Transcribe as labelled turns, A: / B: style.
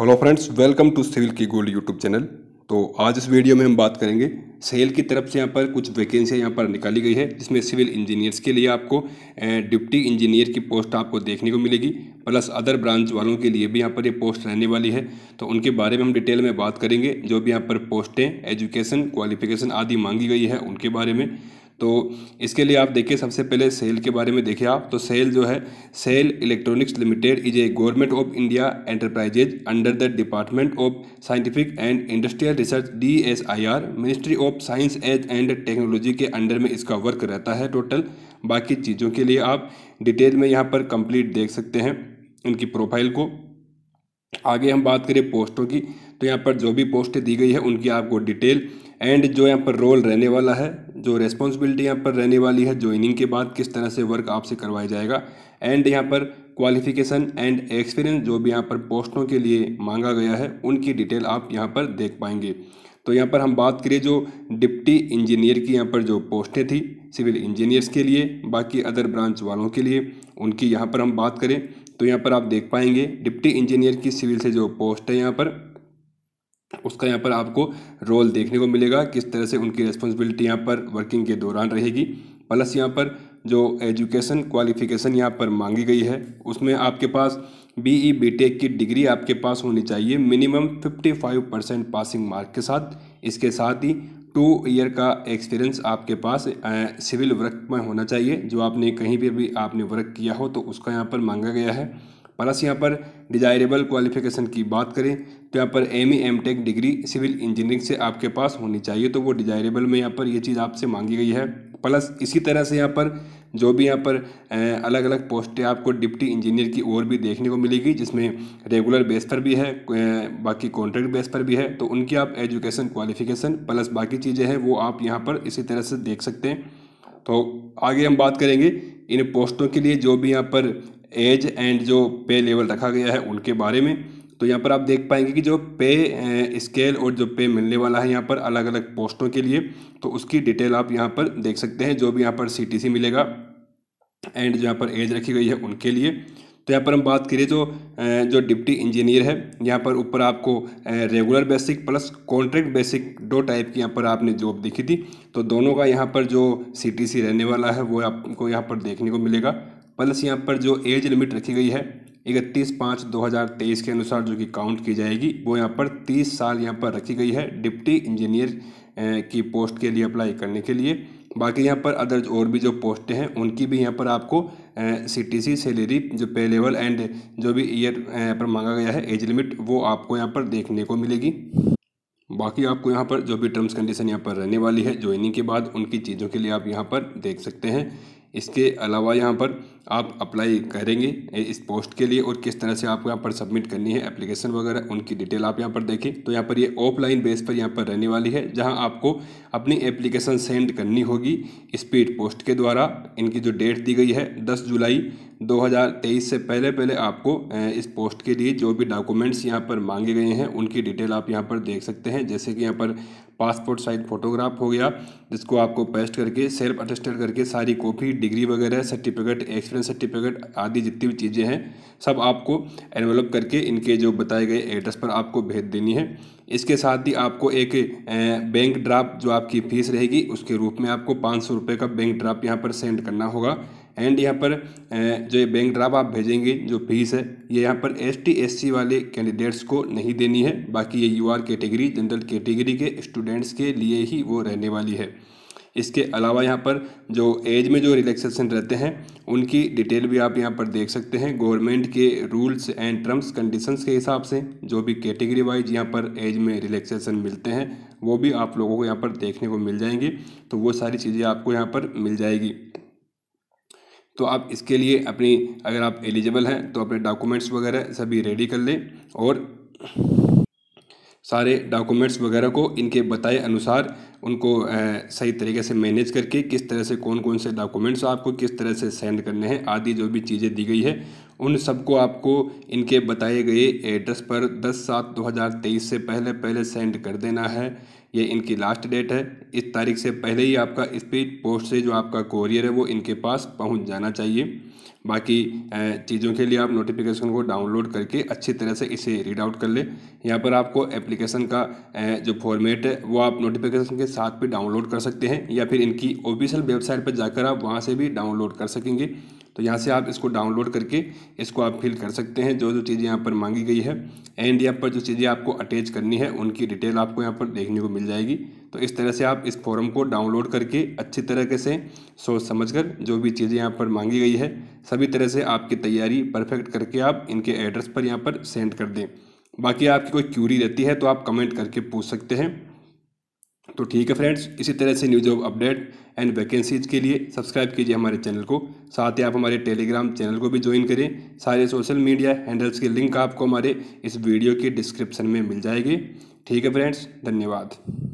A: hello friends welcome to civil की gold YouTube channel तो आज इस वीडियो में हम बात करेंगे सेल की तरफ से यहाँ पर कुछ वैकेंसियाँ यहाँ पर निकाली गई है जिसमें सिविल इंजीनियर्स के लिए आपको डिप्टी इंजीनियर की पोस्ट आपको देखने को मिलेगी प्लस अदर ब्रांच वालों के लिए भी यहाँ पर ये यह पोस्ट रहने वाली है तो उनके बारे में हम डिटेल में बात करेंगे जो भी यहाँ पर पोस्टें एजुकेशन क्वालिफिकेशन आदि मांगी गई है उनके बारे में तो इसके लिए आप देखिए सबसे पहले सेल के बारे में देखिए आप तो सेल जो है CEL electronics limited is a government of India enterprises under the department of scientific and industrial research D S I R ministry of science as and technology के अंडर में इसका वर्क रहता है टोटल बाकी चीज़ों के लिए आप डिटेल में यहाँ पर कंप्लीट देख सकते हैं इनकी प्रोफाइल को आगे हम बात करें पोस्टों की तो यहाँ पर जो भी पोस्टें दी गई है उनकी आपको डिटेल एंड जो यहाँ पर रोल रहने वाला है जो रेस्पॉन्सिबिलिटी यहाँ पर रहने वाली है ज्वाइनिंग के बाद किस तरह से वर्क आपसे करवाया जाएगा एंड यहाँ पर क्वालिफिकेशन एंड एक्सपीरियंस जो भी यहाँ पर पोस्टों के लिए मांगा गया है उनकी डिटेल आप यहाँ पर देख पाएंगे तो यहाँ पर हम बात करिए जो डिप्टी इंजीनियर की यहाँ पर जो पोस्टें थी सिविल इंजीनियर्स के लिए बाकी अदर ब्रांच वालों के लिए उनकी यहाँ पर हम बात करें तो यहाँ पर आप देख पाएंगे डिप्टी इंजीनियर की सिविल से जो पोस्ट है यहाँ पर उसका यहाँ पर आपको रोल देखने को मिलेगा किस तरह से उनकी रिस्पॉन्सिबिलिटी यहाँ पर वर्किंग के दौरान रहेगी प्लस यहाँ पर जो एजुकेशन क्वालिफिकेशन यहाँ पर मांगी गई है उसमें आपके पास बी ई बी टेक की डिग्री आपके पास होनी चाहिए मिनिमम 55 परसेंट पासिंग मार्क के साथ इसके साथ ही टू ईयर का एक्सपीरियंस आपके पास सिविल वर्क में होना चाहिए जो आपने कहीं पर भी आपने वर्क किया हो तो उसका यहाँ पर मांगा गया है प्लस यहाँ पर डिजायरेबल क्वालिफिकेशन की बात करें तो यहाँ पर M E M tech degree civil engineering से आपके पास होनी चाहिए तो वो डिजायरेबल में यहाँ पर ये चीज़ आपसे मांगी गई है प्लस इसी तरह से यहाँ पर जो भी यहाँ पर अलग अलग पोस्टें आपको डिप्टी इंजीनियर की ओर भी देखने को मिलेगी जिसमें रेगुलर बेस पर भी है बाकी कॉन्ट्रैक्ट बेस पर भी है तो उनकी आप एजुकेशन क्वालिफिकेशन प्लस बाकी चीज़ें हैं वो आप यहाँ पर इसी तरह से देख सकते हैं तो आगे हम बात करेंगे इन पोस्टों के लिए जो भी यहाँ पर एज एंड जो पे लेवल रखा गया है उनके बारे में तो यहाँ पर आप देख पाएंगे कि जो पे स्केल और जो पे मिलने वाला है यहाँ पर अलग अलग पोस्टों के लिए तो उसकी डिटेल आप यहाँ पर देख सकते हैं जो भी यहाँ पर सी मिलेगा एंड जहाँ पर एज रखी गई है उनके लिए तो यहाँ पर हम बात करें जो जो डिप्टी इंजीनियर है यहाँ पर ऊपर आपको regular basic plus contract basic दो टाइप की यहाँ पर आपने जॉब देखी थी तो दोनों का यहाँ पर जो सी रहने वाला है वो आपको यहाँ पर देखने को मिलेगा प्लस यहाँ पर जो एज लिमिट रखी गई है इकतीस पाँच दो हज़ार तेईस के अनुसार जो कि काउंट की जाएगी वो यहाँ पर तीस साल यहाँ पर रखी गई है डिप्टी इंजीनियर की पोस्ट के लिए अप्लाई करने के लिए बाकी यहाँ पर अदर और भी जो पोस्टें हैं उनकी भी यहाँ पर आपको सी टी सी सैलरी जो पे लेवल एंड जो भी ईयर पर मांगा गया है एज लिमिट वो आपको यहाँ पर देखने को मिलेगी बाकी आपको यहाँ पर जो भी टर्म्स कंडीशन यहाँ पर रहने वाली है ज्वाइनिंग के बाद उनकी चीज़ों के लिए आप यहाँ पर देख सकते हैं इसके अलावा यहाँ पर आप अप्लाई करेंगे इस पोस्ट के लिए और किस तरह से आपको यहाँ पर सबमिट करनी है एप्लीकेशन वगैरह उनकी डिटेल आप यहाँ पर देखें तो यहाँ पर ये ऑफलाइन बेस पर यहाँ पर रहने वाली है जहाँ आपको अपनी एप्लीकेशन सेंड करनी होगी स्पीड पोस्ट के द्वारा इनकी जो डेट दी गई है दस जुलाई 2023 से पहले पहले आपको इस पोस्ट के लिए जो भी डॉक्यूमेंट्स यहाँ पर मांगे गए हैं उनकी डिटेल आप यहाँ पर देख सकते हैं जैसे कि यहाँ पर पासपोर्ट साइज फोटोग्राफ हो गया जिसको आपको पेस्ट करके सेल्फ अटेस्टेड करके सारी कॉपी डिग्री वगैरह सर्टिफिकेट एक्सपीरियंस सर्टिफिकेट आदि जितनी भी चीज़ें हैं सब आपको एनवलप करके इनके जो बताए गए एड्रेस पर आपको भेज देनी है इसके साथ ही आपको एक बैंक ड्राफ्ट जो आपकी फ़ीस रहेगी उसके रूप में आपको पाँच सौ रुपये का बैंक ड्राफ्ट यहाँ पर सेंड करना होगा एंड यहाँ पर जो ये बैंक ड्राफ्ट आप भेजेंगे जो फीस है ये यहाँ पर एस टी वाले कैंडिडेट्स को नहीं देनी है बाकी ये यू कैटेगरी जनरल कैटेगरी के स्टूडेंट्स के लिए ही वो रहने वाली है इसके अलावा यहाँ पर जो एज में जो रिलैक्सेशन रहते हैं उनकी डिटेल भी आप यहाँ पर देख सकते हैं गवर्नमेंट के रूल्स एंड टर्म्स कंडीशंस के हिसाब से जो भी कैटेगरी वाइज यहाँ पर एज में रिलैक्सेशन मिलते हैं वो भी आप लोगों को यहाँ पर देखने को मिल जाएंगे तो वो सारी चीज़ें आपको यहाँ पर मिल जाएगी तो आप इसके लिए अपनी अगर आप एलिजिबल हैं तो अपने डॉक्यूमेंट्स वगैरह सभी रेडी कर लें और सारे डॉक्यूमेंट्स वगैरह को इनके बताए अनुसार उनको सही तरीके से मैनेज करके किस तरह से कौन कौन से डॉक्यूमेंट्स आपको किस तरह से सेंड करने हैं आदि जो भी चीज़ें दी गई है उन सबको आपको इनके बताए गए एड्रेस पर 10 सात 2023 से पहले पहले सेंड कर देना है ये इनकी लास्ट डेट है इस तारीख से पहले ही आपका स्पीड पोस्ट से जो आपका कोरियर है वो इनके पास पहुंच जाना चाहिए बाकी चीज़ों के लिए आप नोटिफिकेशन को डाउनलोड करके अच्छी तरह से इसे रीड आउट कर लें यहाँ पर आपको एप्लीकेशन का जो फॉर्मेट है वो आप नोटिफिकेशन के साथ भी डाउनलोड कर सकते हैं या फिर इनकी ऑफिशियल वेबसाइट पर जाकर आप वहाँ से भी डाउनलोड कर सकेंगे तो यहाँ से आप इसको डाउनलोड करके इसको आप फिल कर सकते हैं जो जो चीज़ें यहाँ पर मांगी गई है एंड यहाँ पर जो चीज़ें आपको अटैच करनी है उनकी डिटेल आपको यहाँ पर देखने को मिल जाएगी तो इस तरह से आप इस फॉर्म को डाउनलोड करके अच्छी तरीके से सोच समझकर जो भी चीज़ें यहाँ पर मांगी गई है सभी तरह से आपकी तैयारी परफेक्ट करके आप इनके एड्रेस पर यहाँ पर सेंड कर दें बाकी आपकी कोई क्यूरी रहती है तो आप कमेंट करके पूछ सकते हैं तो ठीक है फ्रेंड्स इसी तरह से new job update and vacancies के लिए सब्सक्राइब कीजिए हमारे चैनल को साथ ही आप हमारे टेलीग्राम चैनल को भी ज्वाइन करें सारे सोशल मीडिया हैंडल्स के लिंक आपको हमारे इस वीडियो के डिस्क्रिप्शन में मिल जाएगी ठीक है फ्रेंड्स धन्यवाद